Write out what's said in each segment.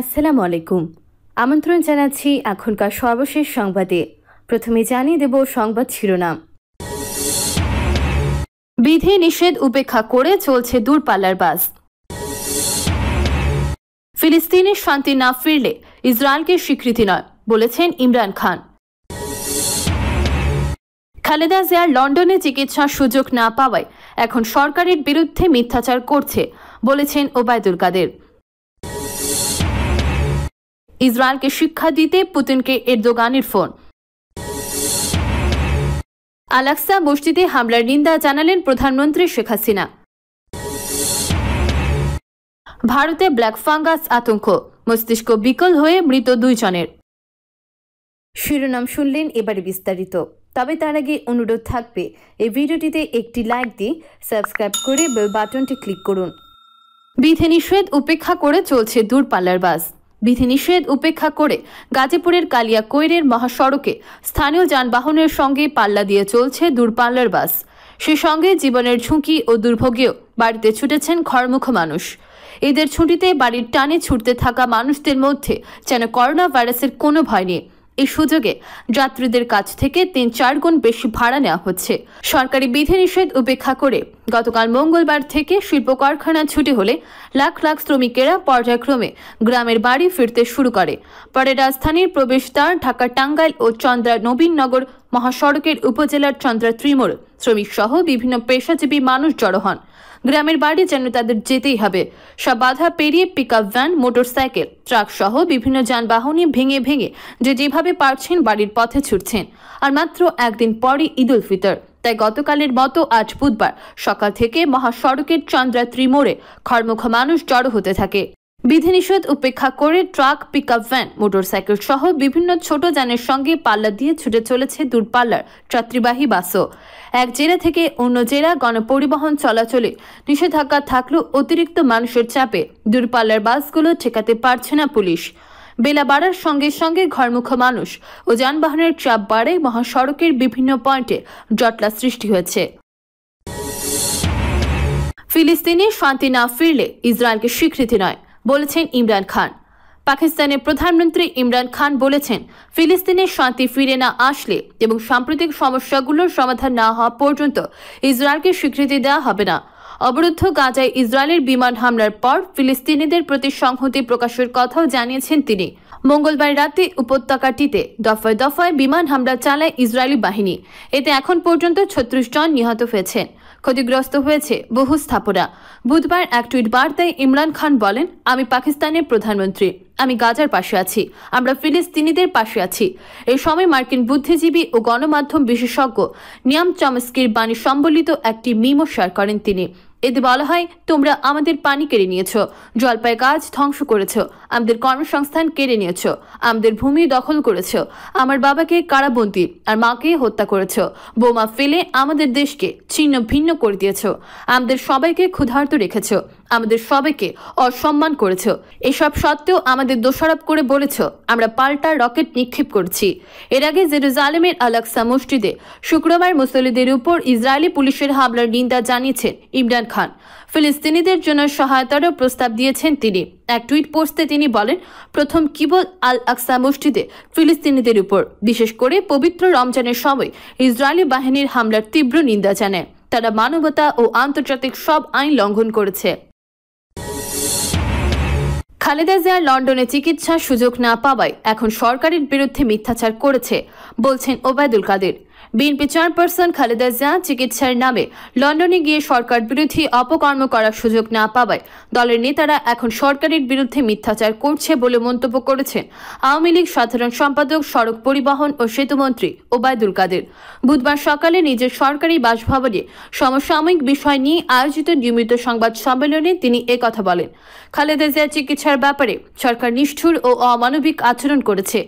আসসালাম আলাইকুম আমন্ত্রণ জানাচ্ছি এখনকার সর্বশেষ সংবাদে প্রথমে জানিয়ে দেব সংবাদ শিরোনাম বিধি নিষেধ উপেক্ষা করে চলছে দূরপাল্লার বাস ফিলিস্তিনে শান্তি না ফিরলে ইসরায়েলকে স্বীকৃতি নয় বলেছেন ইমরান খান খালেদা জিয়ার লন্ডনে চিকিৎসার সুযোগ না পাওয়ায় এখন সরকারের বিরুদ্ধে মিথ্যাচার করছে বলেছেন ওবায়দুল কাদের ইসরায়েলকে শিক্ষা দিতে পুতিনকে এরদোগানের ফোন আলাক্সা মসজিদে হামলার নিন্দা জানালেন প্রধানমন্ত্রী শেখ হাসিনা ভারতে ব্ল্যাক ফাঙ্গাস আতঙ্ক মস্তিষ্ক বিকল হয়ে মৃত দুইজনের শিরোনাম শুনলেন এবারে বিস্তারিত তবে তার আগে অনুরোধ থাকবে এই ভিডিওটিতে একটি লাইক দিয়ে সাবস্ক্রাইব করে বেল বাটনটি ক্লিক করুন বিধিনিষেধ উপেক্ষা করে চলছে দূরপাল্লার বাস বিধিনিষেধ উপেক্ষা করে গাজীপুরের কালিয়া কৈরের মহাসড়কে স্থানীয় যানবাহনের সঙ্গে পাল্লা দিয়ে চলছে দূরপাল্লার বাস সে সঙ্গে জীবনের ঝুঁকি ও দুর্ভোগেও বাড়িতে ছুটেছেন ঘরমুখ মানুষ এদের ছুটিতে বাড়ির টানে ছুটতে থাকা মানুষদের মধ্যে যেন করোনা ভাইরাসের কোনো ভয় নেই এই সুযোগে যাত্রীদের কাছ থেকে তিন চার গুণ বেশি ভাড়া নেওয়া হচ্ছে সরকারি বিধিনিষেধ উপেক্ষা করে গতকাল মঙ্গলবার থেকে শিল্প কারখানা ছুটি হলে লাখ লাখ শ্রমিকেরা পর্যায়ক্রমে গ্রামের বাড়ি ফিরতে শুরু করে পরে রাজধানীর প্রবেশদ্বার ঢাকা টাঙ্গাইল ও চন্দ্রা নবীননগর মহাসড়কের উপজেলার চন্দ্রা ত্রিমোর শ্রমিক সহ বিভিন্ন পেশাজীবী মানুষ জড়ো হন গ্রামের বাড়ি যেন তাদের যেতেই হবে সব বাধা পেরিয়ে পিক ভ্যান মোটরসাইকেল ট্রাক সহ বিভিন্ন যানবাহনে ভেঙে ভেঙে যে যেভাবে পারছেন বাড়ির পথে ছুটছেন আর মাত্র একদিন পরই ঈদ উল ফিতর তাই গতকালের মতো আজ বুধবার সকাল থেকে মহাসড়কের চন্দ্রাত্রি মোড়ে খর্মুখ মানুষ জড়ো হতে থাকে বিধিনিষেধ উপেক্ষা করে truck pick up van motorcycle সহ বিভিন্ন ছোট যানের সঙ্গে পাল্লা দিয়ে ছুটে চলেছে দূরপাল্লার যাত্রীবাহী বাসও এক জেলা থেকে অন্য জেলা গণপরিবহন চলাচলে নিষেধাজ্ঞা থাকলেও অতিরিক্ত মানুষের চাপে দূরপাল্লার বাসগুলো ঠেকাতে পারছে না পুলিশ বেলা বাড়ার সঙ্গে সঙ্গে ঘরমুখ মানুষ ও যানবাহনের চাপ বাড়ে মহাসড়কের বিভিন্ন পয়েন্টে জটলা সৃষ্টি হয়েছে ফিলিস্তিনে শান্তি না ফিরলে ইসরায়েলকে স্বীকৃতি নয় বলেছেন ইমরান খান পাকিস্তানের প্রধানমন্ত্রী ইমরান খান বলেছেন ফিলিস্তিনে শান্তি ফিরে না আসলে এবং সাম্প্রতিক সমস্যাগুলোর সমাধান না হওয়া পর্যন্ত ইসরায়েলকে স্বীকৃতি দেওয়া হবে না অবরুদ্ধ গাজায় ইসরায়েলের বিমান হামলার পর ফিলিস্তিনিদের প্রতি সংহতি প্রকাশের কথাও জানিয়েছেন তিনি মঙ্গলবার রাতে উপত্যকাটিতে দফায় দফায় বিমান হামলা চালায় ইসরায়েলি বাহিনী এতে এখন পর্যন্ত ছত্রিশ জন নিহত হয়েছেন ক্ষতিগ্রস্ত হয়েছে বহু স্থাপনা বুধবার এক টুইট বার্তায় ইমরান খান বলেন আমি পাকিস্তানের প্রধানমন্ত্রী আমি গাজার পাশে আছি আমরা ফিলিস্তিনিদের পাশে আছি এই সময় মার্কিন বুদ্ধিজীবী ও গণমাধ্যম বিশেষজ্ঞ নিয়াম চমস্কির বাণী সম্বলিত একটি মিমো শেয়ার করেন তিনি এতে বলা হয় তোমরা আমাদের পানি কেড়ে নিয়েছ জলপাই গাছ ধ্বংস করেছ আমাদের কর্মসংস্থান কেড়ে নিয়েছ আমাদের ভূমি দখল করেছ আমার বাবাকে কারাবন্দি আর মাকে হত্যা করেছ বোমা ফেলে আমাদের দেশকে ছিন্ন ভিন্ন করে দিয়েছ আমাদের সবাইকে ক্ষুধার্ত রেখেছ আমাদের সবাইকে অসম্মান করেছ এসব সত্ত্বেও আমাদের দোষারোপ করে বলেছ আমরা পাল্টা রকেট নিক্ষেপ করছি এর আগে জেরুজালেমের আলাকসা মসজিদে শুক্রবার মুসল্লিদের উপর ইসরায়েলি পুলিশের হামলার নিন্দা জানিয়েছেন ইমরান খান ফিলিস্তিনিদের জন্য সহায়তারও প্রস্তাব দিয়েছেন তিনি এক টুইট পোস্টে তিনি বলেন প্রথম কিবল আল আকসা মসজিদে ফিলিস্তিনিদের উপর বিশেষ করে পবিত্র রমজানের সময় ইসরায়েলি বাহিনীর হামলার তীব্র নিন্দা জানায় তারা মানবতা ও আন্তর্জাতিক সব আইন লঙ্ঘন করেছে খালেদা জিয়ার লন্ডনে চিকিৎসার সুযোগ না পাওয়ায় এখন সরকারের বিরুদ্ধে মিথ্যাচার করেছে বলছেন ওবায়দুল কাদের বিএনপি চেয়ারপারসন খালেদা জিয়া চিকিৎসার নামে লন্ডনে গিয়ে সরকার বিরোধী অপকর্ম করার সুযোগ না পাওয়ায় দলের নেতারা এখন সরকারের বিরুদ্ধে মিথ্যাচার করছে বলে মন্তব্য করেছেন আওয়ামী লীগ সাধারণ সম্পাদক সড়ক পরিবহন ও সেতুমন্ত্রী ওবায়দুল কাদের বুধবার সকালে নিজের সরকারি বাসভবনে সমসাময়িক বিষয় নিয়ে আয়োজিত নিয়মিত সংবাদ সম্মেলনে তিনি কথা বলেন খালেদা জিয়া চিকিৎসার ব্যাপারে সরকার নিষ্ঠুর ও অমানবিক আচরণ করেছে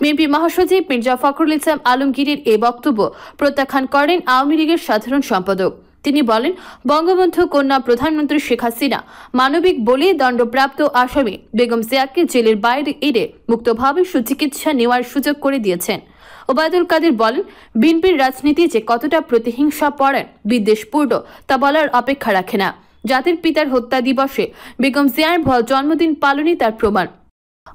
বিএনপি মহাসচিব মির্জা ফখরুল ইসলাম আলমগীরের এই বক্তব্য প্রত্যাখ্যান করেন আওয়ামী লীগের সাধারণ সম্পাদক তিনি বলেন বঙ্গবন্ধু কন্যা প্রধানমন্ত্রী শেখ হাসিনা মানবিক বলে দণ্ডপ্রাপ্ত আসামি বেগম জিয়াকে জেলের বাইরে এড়ে মুক্তভাবে সুচিকিৎসা নেওয়ার সুযোগ করে দিয়েছেন ওবায়দুল কাদের বলেন বিএনপির রাজনীতি যে কতটা প্রতিহিংসা পড়েন বিদ্বেষপূর্ণ তা বলার অপেক্ষা রাখে না জাতির পিতার হত্যা দিবসে বেগম জিয়ার জন্মদিন পালনই তার প্রমাণ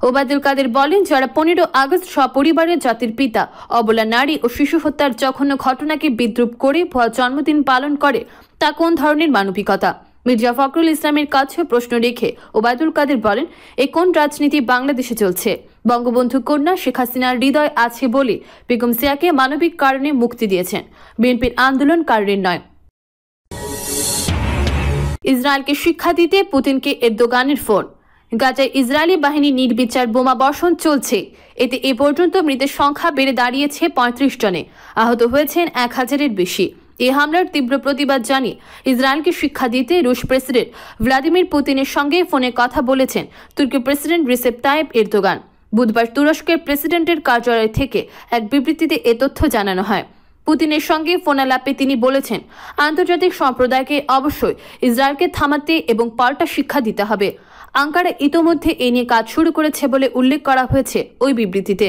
ওবায়দুল কাদের বলেন যারা পনেরো আগস্ট সপরিবারের জাতির পিতা অবলা নারী ও শিশু হত্যার জঘন্য ঘটনাকে বিদ্রুপ করে জন্মদিন পালন করে তা কোন ধরনের মানবিকতা মির্জা ফখরুল ইসলামের কাছে প্রশ্ন রেখে ওবায়দুল কাদের বলেন এ কোন রাজনীতি বাংলাদেশে চলছে বঙ্গবন্ধু কন্যা শেখ হাসিনার হৃদয় আছে বলে বেগম সিয়াকে মানবিক কারণে মুক্তি দিয়েছেন বিএনপির আন্দোলন কারণের নয় ইসরায়েলকে শিক্ষা দিতে পুতিনকে দোকানের ফোন গাজায় ইসরায়েলি বাহিনী নির্বিচার বোমা বর্ষণ চলছে এতে এ পর্যন্ত মৃতের সংখ্যা বেড়ে দাঁড়িয়েছে পঁয়ত্রিশ জনে আহত হয়েছেন এক হাজারের বেশি এ হামলার তীব্র প্রতিবাদ জানিয়ে ইসরায়েলকে শিক্ষা দিতে রুশ প্রেসিডেন্ট ভ্লাদিমির পুতিনের সঙ্গে ফোনে কথা বলেছেন তুর্কি প্রেসিডেন্ট রিসেপ তায়েব এরদোগান বুধবার তুরস্কের প্রেসিডেন্টের কার্যালয় থেকে এক বিবৃতিতে এ তথ্য জানানো হয় পুতিনের সঙ্গে ফোনালাপে তিনি বলেছেন আন্তর্জাতিক সম্প্রদায়কে অবশ্যই ইসরায়েলকে থামাতে এবং পাল্টা শিক্ষা দিতে হবে আঙ্কারা ইতোমধ্যে এ নিয়ে কাজ শুরু করেছে বলে উল্লেখ করা হয়েছে ওই বিবৃতিতে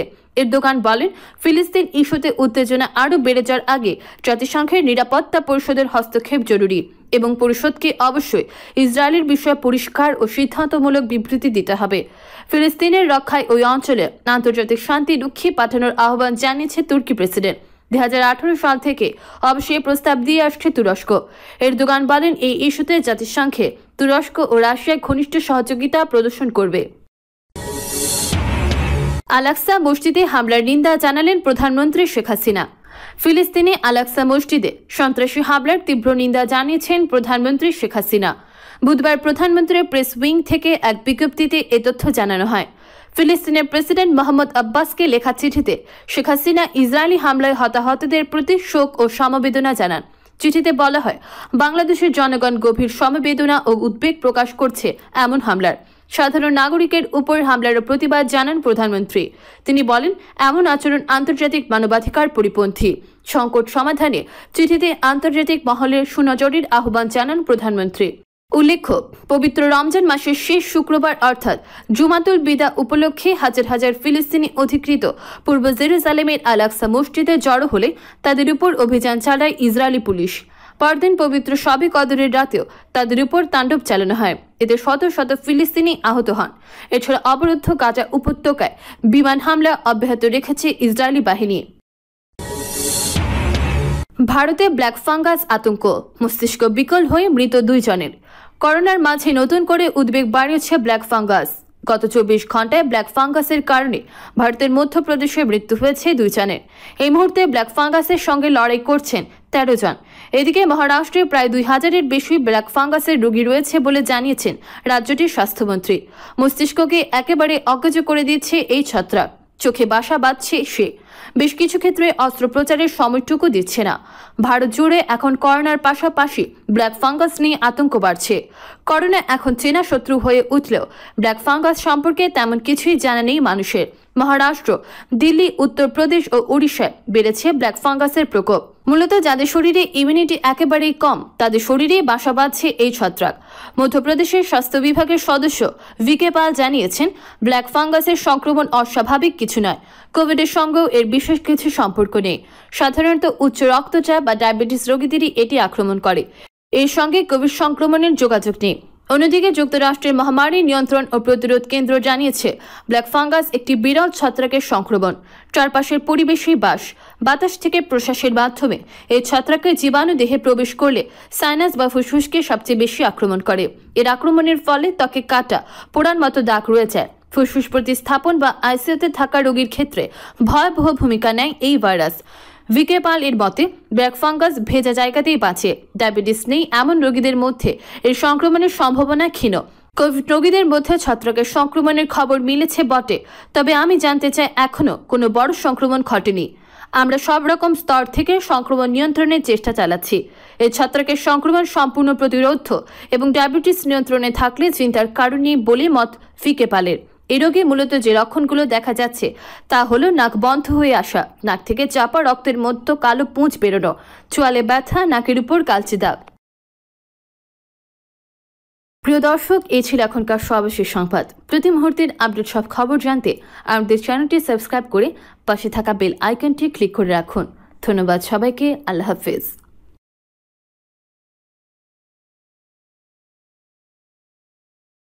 দোকান বলেন ফিলিস্তিন ইস্যুতে উত্তেজনা আরও বেড়ে যাওয়ার আগে জাতিসংঘের নিরাপত্তা পরিষদের হস্তক্ষেপ জরুরি এবং পরিষদকে অবশ্যই ইসরায়েলের বিষয়ে পরিষ্কার ও সিদ্ধান্তমূলক বিবৃতি দিতে হবে ফিলিস্তিনের রক্ষায় ওই অঞ্চলে আন্তর্জাতিক শান্তি রক্ষী পাঠানোর আহ্বান জানিয়েছে তুর্কি প্রেসিডেন্ট দুই সাল থেকে অবশ্যই প্রস্তাব দিয়ে আসছে তুরস্ক দোকান বলেন এই ইস্যুতে জাতিসংঘে তুরস্ক ও রাশিয়ায় ঘনিষ্ঠ সহযোগিতা প্রদর্শন করবে আলাক্সা মসজিদে হামলার নিন্দা জানালেন প্রধানমন্ত্রী শেখ হাসিনা ফিলিস্তিনে আলাক্সা মসজিদে সন্ত্রাসী হামলার তীব্র নিন্দা জানিয়েছেন প্রধানমন্ত্রী শেখ হাসিনা বুধবার প্রধানমন্ত্রীর প্রেস উইং থেকে এক বিজ্ঞপ্তিতে এ তথ্য জানানো হয় ফিলিস্তিনের প্রেসিডেন্ট মোহাম্মদ আব্বাসকে লেখা চিঠিতে শেখ হাসিনা ইসরায়েলি হামলায় হতাহতদের প্রতি শোক ও সমবেদনা জানান চিঠিতে বলা হয় বাংলাদেশের জনগণ গভীর সমবেদনা ও উদ্বেগ প্রকাশ করছে এমন হামলার সাধারণ নাগরিকের উপর হামলার প্রতিবাদ জানান প্রধানমন্ত্রী তিনি বলেন এমন আচরণ আন্তর্জাতিক মানবাধিকার পরিপন্থী সংকট সমাধানে চিঠিতে আন্তর্জাতিক মহলের সুনজরের আহ্বান জানান প্রধানমন্ত্রী উল্লেখ্য পবিত্র রমজান মাসের শেষ শুক্রবার অর্থাৎ জুমাতুল বিদা উপলক্ষে হাজার হাজার ফিলিস্তিনি অধিকৃত পূর্ব জেরুজালেমের আলাক্সা মসজিদে জড়ো হলে তাদের উপর অভিযান চালায় ইসরায়েলি পুলিশ পরদিন পবিত্র সবে কদরের রাতেও তাদের উপর তাণ্ডব চালানো হয় এতে শত শত ফিলিস্তিনি আহত হন এছাড়া অবরুদ্ধ গাজা উপত্যকায় বিমান হামলা অব্যাহত রেখেছে ইসরায়েলি বাহিনী ভারতে ব্ল্যাক ফাঙ্গাস আতঙ্ক মস্তিষ্ক বিকল হয়ে মৃত দুইজনের করোনার মাঝে নতুন করে উদ্বেগ বাড়িয়েছে ব্ল্যাক ফাঙ্গাস গত চব্বিশ ঘন্টায় ব্ল্যাক ফাঙ্গাসের কারণে ভারতের মধ্যপ্রদেশে মৃত্যু হয়েছে দুই জনের এই মুহূর্তে ব্ল্যাক ফাঙ্গাসের সঙ্গে লড়াই করছেন তেরো জন এদিকে মহারাষ্ট্রে প্রায় দুই হাজারের বেশি ব্ল্যাক ফাঙ্গাসের রোগী রয়েছে বলে জানিয়েছেন রাজ্যটির স্বাস্থ্যমন্ত্রী মস্তিষ্ককে একেবারে অকেজ করে দিচ্ছে এই ছত্রাক চোখে বাসা বাঁধছে সে বেশ কিছু ক্ষেত্রে অস্ত্রোপচারের সময়টুকু দিচ্ছে না ভারত জুড়ে এখন করোনার পাশাপাশি ব্ল্যাক ফাঙ্গাস নিয়ে আতঙ্ক বাড়ছে করোনা এখন চেনা শত্রু হয়ে উঠলেও ব্ল্যাক ফাঙ্গাস সম্পর্কে তেমন কিছুই জানা নেই মানুষের মহারাষ্ট্র দিল্লি উত্তরপ্রদেশ ও উড়িষ্যায় বেড়েছে ব্ল্যাক ফাঙ্গাসের প্রকোপ মূলত যাদের শরীরে ইমিউনিটি একেবারেই কম তাদের শরীরে বাসা বাঁধছে এই ছত্রাক মধ্যপ্রদেশের স্বাস্থ্য বিভাগের সদস্য ভিকে পাল জানিয়েছেন ব্ল্যাক ফাঙ্গাসের সংক্রমণ অস্বাভাবিক কিছু নয় কোভিডের সঙ্গেও এর বিশেষ কিছু সম্পর্ক নেই সাধারণত উচ্চ রক্তচাপ বা ডায়াবেটিস রোগীদেরই এটি আক্রমণ করে এর সঙ্গে কোভিড সংক্রমণের যোগাযোগ নেই অন্যদিকে যুক্তরাষ্ট্রের মহামারী নিয়ন্ত্রণ ও প্রতিরোধ কেন্দ্র জানিয়েছে ব্ল্যাক ফাঙ্গাস একটি বিরল ছত্রাকের সংক্রমণ চারপাশের পরিবেশে বাস বাতাস থেকে প্রশ্বাসের মাধ্যমে এই ছত্রাকের জীবাণু দেহে প্রবেশ করলে সাইনাস বা ফুসফুসকে সবচেয়ে বেশি আক্রমণ করে এর আক্রমণের ফলে ত্বকে কাটা পোড়ার মতো দাগ রয়ে যায় ফুসফুস প্রতিস্থাপন বা আইসিইউতে থাকা রোগীর ক্ষেত্রে ভয়াবহ ভূমিকা নেয় এই ভাইরাস ভিকে পাল এর মতে ব্ল্যাক ফাঙ্গাস ভেজা জায়গাতেই বাঁচে ডায়াবেটিস নেই এমন রোগীদের মধ্যে এর সংক্রমণের সম্ভাবনা ক্ষীণ কোভিড রোগীদের মধ্যে ছত্রকের সংক্রমণের খবর মিলেছে বটে তবে আমি জানতে চাই এখনও কোনো বড় সংক্রমণ ঘটেনি আমরা সব রকম স্তর থেকে সংক্রমণ নিয়ন্ত্রণের চেষ্টা চালাচ্ছি এ ছত্রাকের সংক্রমণ সম্পূর্ণ প্রতিরোধ এবং ডায়াবেটিস নিয়ন্ত্রণে থাকলে চিন্তার কারণই বলে মত ফিকে পালের এ রোগে মূলত যে লক্ষণগুলো দেখা যাচ্ছে তা হলো নাক বন্ধ হয়ে আসা নাক থেকে চাপা রক্তের মধ্যে কালো পুঁজ বেরোনো চোয়ালে ব্যথা নাকের উপর কালচে দাগ প্রিয় দর্শক এ ছিল এখনকার সর্বশেষ সংবাদ প্রতি মুহূর্তের আপডেট সব খবর জানতে আমাদের চ্যানেলটি সাবস্ক্রাইব করে পাশে থাকা বেল আইকনটি ক্লিক করে রাখুন ধন্যবাদ সবাইকে আল্লাহ হাফিজ